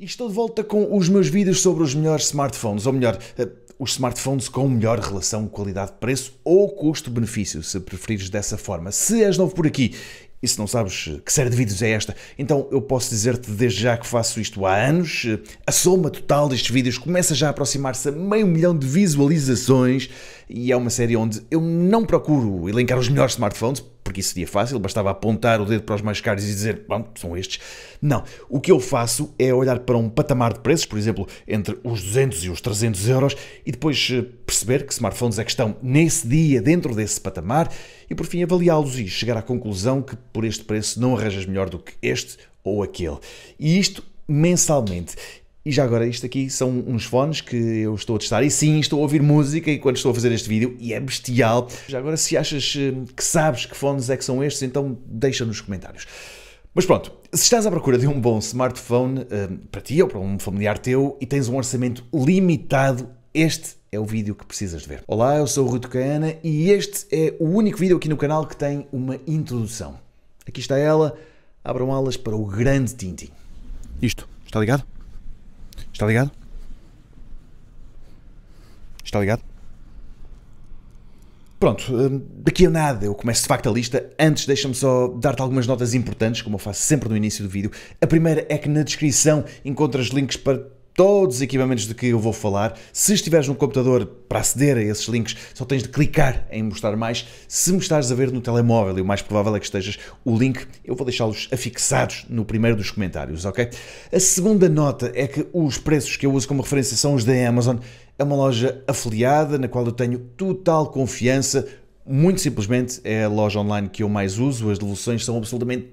E estou de volta com os meus vídeos sobre os melhores smartphones, ou melhor, eh, os smartphones com melhor relação qualidade-preço ou custo-benefício, se preferires dessa forma. Se és novo por aqui e se não sabes eh, que série de vídeos é esta, então eu posso dizer-te desde já que faço isto há anos. Eh, a soma total destes vídeos começa já a aproximar-se a meio milhão de visualizações e é uma série onde eu não procuro elencar os melhores smartphones, porque isso seria fácil, bastava apontar o dedo para os mais caros e dizer, bom, são estes. Não, o que eu faço é olhar para um patamar de preços, por exemplo, entre os 200 e os 300 euros, e depois eh, perceber que smartphones é que estão nesse dia dentro desse patamar, e por fim avaliá-los e chegar à conclusão que por este preço não arranjas melhor do que este ou aquele. E isto mensalmente. E já agora, isto aqui são uns fones que eu estou a testar. E sim, estou a ouvir música enquanto estou a fazer este vídeo e é bestial. Já agora, se achas hum, que sabes que fones é que são estes, então deixa nos comentários. Mas pronto, se estás à procura de um bom smartphone hum, para ti ou para um familiar teu e tens um orçamento limitado, este é o vídeo que precisas de ver. Olá, eu sou o Rui Tucana e este é o único vídeo aqui no canal que tem uma introdução. Aqui está ela, abram alas para o grande tintim. Isto, está ligado? Está ligado? Está ligado? Pronto, hum, daqui a nada eu começo de facto a lista. Antes, deixa-me só dar-te algumas notas importantes, como eu faço sempre no início do vídeo. A primeira é que na descrição encontras links para todos os equipamentos de que eu vou falar. Se estiveres no computador para aceder a esses links, só tens de clicar em mostrar mais. Se me estás a ver no telemóvel, e o mais provável é que estejas, o link eu vou deixá-los afixados no primeiro dos comentários, ok? A segunda nota é que os preços que eu uso como referência são os da Amazon. É uma loja afiliada na qual eu tenho total confiança. Muito simplesmente é a loja online que eu mais uso. As devoluções são absolutamente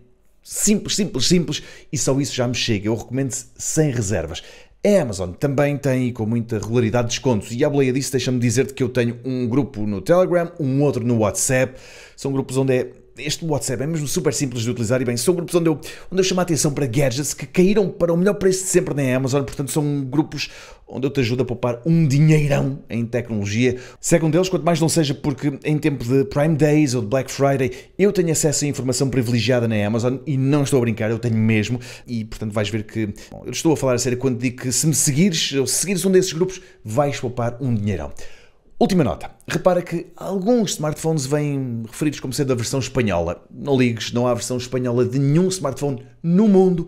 simples, simples, simples e só isso já me chega. Eu recomendo sem reservas. É, a Amazon também tem com muita regularidade descontos e à boleia disso deixa-me dizer-te que eu tenho um grupo no Telegram, um outro no WhatsApp, são grupos onde é este WhatsApp é mesmo super simples de utilizar e bem, são grupos onde eu, onde eu chamo a atenção para gadgets que caíram para o melhor preço de sempre na Amazon, portanto são grupos onde eu te ajudo a poupar um dinheirão em tecnologia. Segue um deles, quanto mais não seja porque em tempo de Prime Days ou de Black Friday eu tenho acesso a informação privilegiada na Amazon e não estou a brincar, eu tenho mesmo e portanto vais ver que bom, eu estou a falar a sério quando digo que se me seguires ou se seguires um desses grupos vais poupar um dinheirão. Última nota. Repara que alguns smartphones vêm referidos como sendo a versão espanhola. Não ligues, não há versão espanhola de nenhum smartphone no mundo.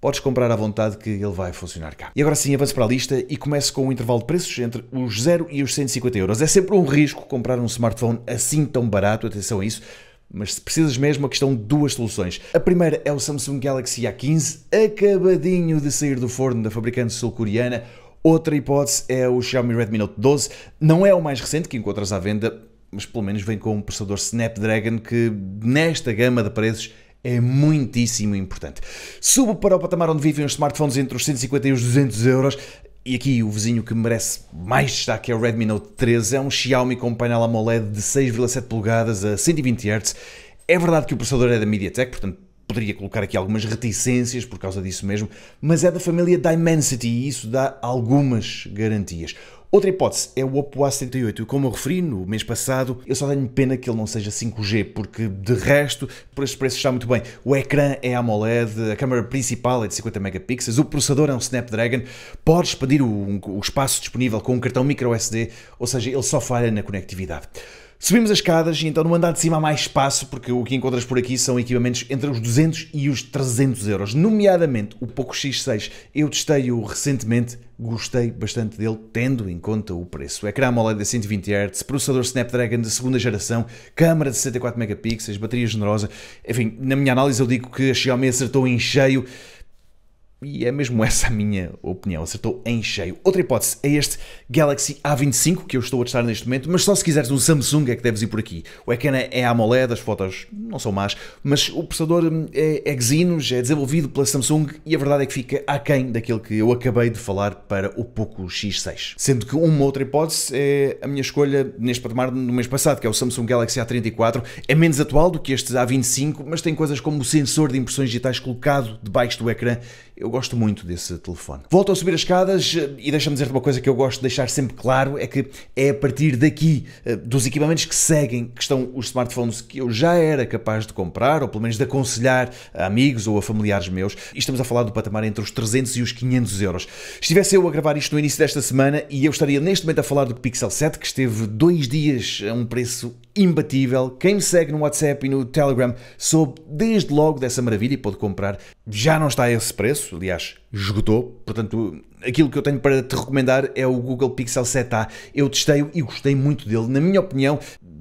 Podes comprar à vontade que ele vai funcionar cá. E agora sim, avanço para a lista e começo com o um intervalo de preços entre os 0 e os 150 euros. É sempre um risco comprar um smartphone assim tão barato, atenção a isso. Mas se precisas mesmo, a questão de duas soluções. A primeira é o Samsung Galaxy A15, acabadinho de sair do forno da fabricante sul-coreana Outra hipótese é o Xiaomi Redmi Note 12. Não é o mais recente que encontras à venda, mas pelo menos vem com um processador Snapdragon que, nesta gama de preços, é muitíssimo importante. Subo para o patamar onde vivem os smartphones entre os 150 e os 200 euros. E aqui o vizinho que merece mais destaque é o Redmi Note 13. É um Xiaomi com painel AMOLED de 6,7 polegadas a 120 Hz. É verdade que o processador é da MediaTek, portanto poderia colocar aqui algumas reticências por causa disso mesmo, mas é da família Dimensity e isso dá algumas garantias. Outra hipótese é o Oppo A78. Como eu referi no mês passado, eu só tenho pena que ele não seja 5G, porque de resto, por estes preços está muito bem. O ecrã é AMOLED, a câmera principal é de 50 megapixels, o processador é um Snapdragon, pode expandir o, o espaço disponível com um cartão microSD, ou seja, ele só falha na conectividade. Subimos as escadas e então no andar de cima há mais espaço, porque o que encontras por aqui são equipamentos entre os 200 e os 300 euros, nomeadamente o Poco X6. Eu testei-o recentemente, gostei bastante dele, tendo em conta o preço. Ecrã AMOLED a 120Hz, processador Snapdragon de segunda geração, câmara de 64 megapixels, bateria generosa. Enfim, na minha análise eu digo que a Xiaomi acertou em cheio. E é mesmo essa a minha opinião. Acertou em cheio. Outra hipótese é este Galaxy A25 que eu estou a testar neste momento, mas só se quiseres um Samsung é que deves ir por aqui. O ecrã é AMOLED, as fotos não são más, mas o processador hum, é Exynos, é desenvolvido pela Samsung e a verdade é que fica aquém daquilo que eu acabei de falar para o Poco X6. Sendo que uma outra hipótese é a minha escolha neste patamar no mês passado, que é o Samsung Galaxy A34. É menos atual do que este A25, mas tem coisas como o sensor de impressões digitais colocado debaixo do ecrã eu gosto muito desse telefone. Volto a subir as escadas eh, e deixa-me dizer-te uma coisa que eu gosto de deixar sempre claro: é que é a partir daqui, eh, dos equipamentos que seguem, que estão os smartphones que eu já era capaz de comprar, ou pelo menos de aconselhar a amigos ou a familiares meus. E estamos a falar do patamar entre os 300 e os 500 euros. Estivesse eu a gravar isto no início desta semana e eu estaria neste momento a falar do Pixel 7, que esteve dois dias a um preço imbatível. Quem me segue no WhatsApp e no Telegram soube desde logo dessa maravilha e pôde comprar. Já não está a esse preço, aliás, esgotou. Portanto, aquilo que eu tenho para te recomendar é o Google Pixel 7a. Eu testei e gostei muito dele. Na minha opinião,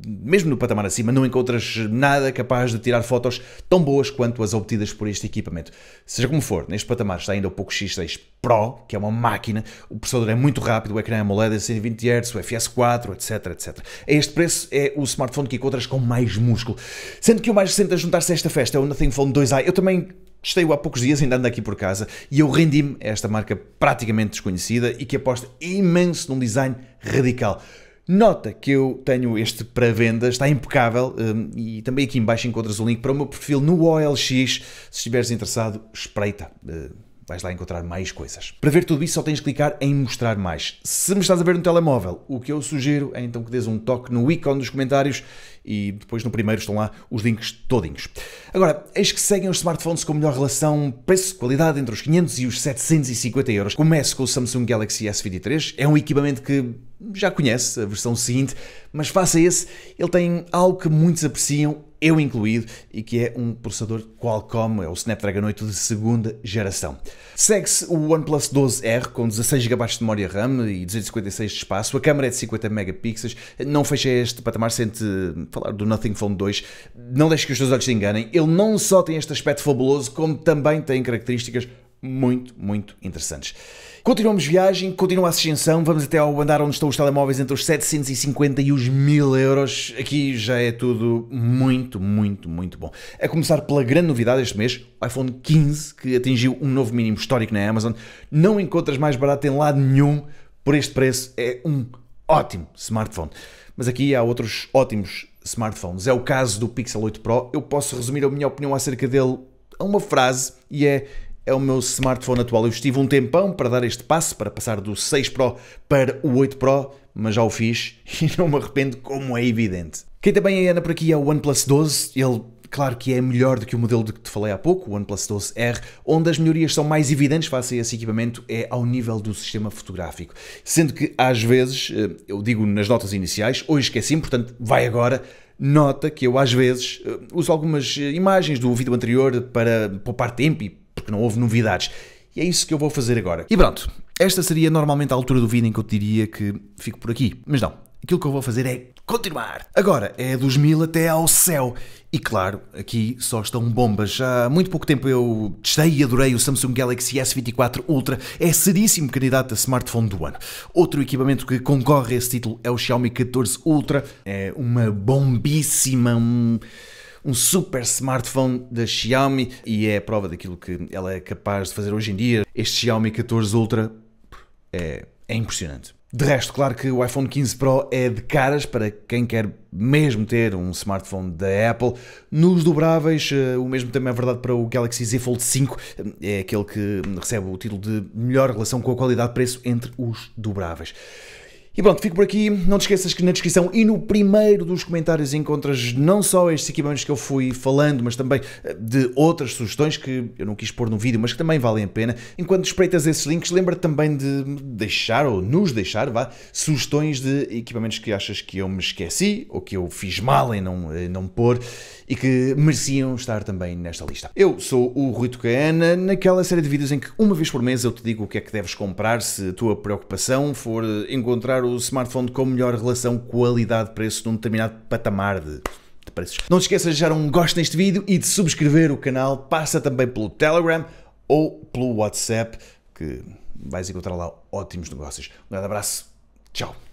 mesmo no patamar acima, não encontras nada capaz de tirar fotos tão boas quanto as obtidas por este equipamento. Seja como for, neste patamar está ainda o Poco X6 Pro, que é uma máquina, o processador é muito rápido, o ecrã é AMOLED a 120 Hz, o FS4, etc, etc. A este preço é o smartphone que encontras com mais músculo. Sendo que o mais recente a juntar-se a esta festa é o Nothing Phone 2i. Eu também estei há poucos dias, ainda aqui por casa, e eu rendi-me a esta marca praticamente desconhecida e que aposta imenso num design radical. Nota que eu tenho este para venda, está impecável hum, e também aqui embaixo encontras o link para o meu perfil no OLX. Se estiveres interessado, espreita hum, vais lá encontrar mais coisas. Para ver tudo isso, só tens de clicar em mostrar mais. Se me estás a ver no telemóvel, o que eu sugiro é então que dês um toque no ícone dos comentários e depois no primeiro estão lá os links todinhos. Agora, eis que seguem os smartphones com melhor relação preço-qualidade entre os 500 e os 750 euros. Começo com o Samsung Galaxy S23, é um equipamento que já conhece a versão seguinte, mas face a esse, ele tem algo que muitos apreciam, eu incluído, e que é um processador Qualcomm, é o Snapdragon 8 de segunda geração. Segue-se o OnePlus 12R com 16 GB de memória RAM e 256 de espaço, a câmera é de 50 megapixels, não fecha este patamar sem te falar do Nothing Phone 2, não deixe que os teus olhos te enganem, ele não só tem este aspecto fabuloso, como também tem características muito, muito interessantes. Continuamos viagem, continua a ascensão, vamos até ao andar onde estão os telemóveis entre os 750 e os 1000 euros. Aqui já é tudo muito, muito, muito bom. A começar pela grande novidade este mês, o iPhone 15, que atingiu um novo mínimo histórico na Amazon. Não encontras mais barato em lado nenhum por este preço. É um ótimo smartphone. Mas aqui há outros ótimos smartphones. É o caso do Pixel 8 Pro. Eu posso resumir a minha opinião acerca dele a uma frase e é é o meu smartphone atual. Eu estive um tempão para dar este passo, para passar do 6 Pro para o 8 Pro, mas já o fiz e não me arrependo, como é evidente. Quem também anda por aqui é o OnePlus 12. Ele claro que é melhor do que o modelo de que te falei há pouco, o OnePlus 12R, onde as melhorias são mais evidentes face a esse equipamento é ao nível do sistema fotográfico. Sendo que às vezes, eh, eu digo nas notas iniciais, hoje esqueci, é assim, portanto vai agora, nota que eu às vezes eh, uso algumas eh, imagens do vídeo anterior para poupar tempo e porque não houve novidades. E é isso que eu vou fazer agora. E pronto, esta seria normalmente a altura do vídeo em que eu diria que fico por aqui. Mas não, aquilo que eu vou fazer é continuar. Agora, é dos mil até ao céu. E claro, aqui só estão bombas. Há muito pouco tempo eu testei e adorei o Samsung Galaxy S24 Ultra. É seríssimo candidato a smartphone do ano. Outro equipamento que concorre a esse título é o Xiaomi 14 Ultra. É uma bombíssima um super smartphone da Xiaomi e é a prova daquilo que ela é capaz de fazer hoje em dia. Este Xiaomi 14 Ultra é, é impressionante. De resto, claro que o iPhone 15 Pro é de caras para quem quer mesmo ter um smartphone da Apple. Nos dobráveis, eh, o mesmo também é verdade para o Galaxy Z Fold 5, eh, é aquele que recebe o título de melhor relação com a qualidade-preço entre os dobráveis. E pronto, fico por aqui. Não te esqueças que na descrição e no primeiro dos comentários encontras não só estes equipamentos que eu fui falando, mas também eh, de outras sugestões que eu não quis pôr no vídeo, mas que também valem a pena. Enquanto espreitas esses links, lembra também de deixar ou nos deixar, vá, sugestões de equipamentos que achas que eu me esqueci ou que eu fiz mal em não, em eh, não pôr e que mereciam estar também nesta lista. Eu sou o Rui Tucana, naquela série de vídeos em que uma vez por mês eu te digo o que é que deves comprar se a tua preocupação for encontrar o smartphone com melhor relação qualidade-preço num determinado patamar de, de preços. Não te esqueças de deixar um gosto neste vídeo e de subscrever o canal. Passa também pelo Telegram ou pelo WhatsApp, que vais encontrar lá ótimos negócios. Um grande abraço, tchau!